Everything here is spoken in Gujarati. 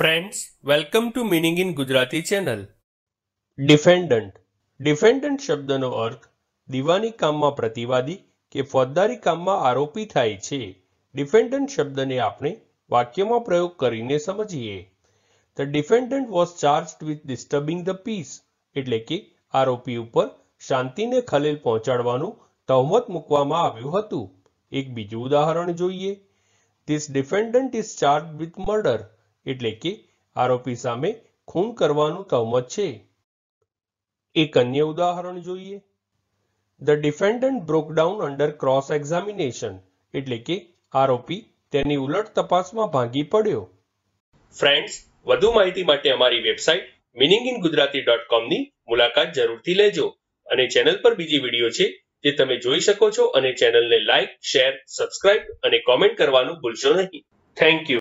friends welcome to meaning in Gujarati channel defendant defendant શબ્દનો અર્થ દિવાની કામમાં પ્રતિવાદી કે ફોજદારી કામમાં આરોપી થાય છે ડિફેન્ડન્ટ શબ્દને આપણે વાક્યમાં પ્રયોગ કરીને સમજીએ the defendant was charged with disturbing the peace એટલે કે આરોપી ઉપર શાંતિને ખલેલ પહોંચાડવાનું તહમત મૂકવામાં આવ્યું હતું એક બીજું ઉદાહરણ જોઈએ this defendant is charge with murder એટલે કે આરોપી સામે ખૂન કરવાનું તહમત છે એક અન્ય ઉદાહરણ જોઈએ the defendant broke down under cross examination એટલે કે આરોપી તેની ઉલટ તપાસમાં ભાંગી પડ્યો ફ્રેન્ડ્સ વધુ માહિતી માટે અમારી website meaning in Gujarati dot કોમની મુલાકાત જરૂરથી લેજો અને ચેનલ પર બીજી વિડીયો છે જે તમે જોઈ શકો છો અને ચેનલને લાઇક શેર સબસ્ક્રાઇબ અને કોમેન્ટ કરવાનું ભૂલશો નહીં થેન્ક યુ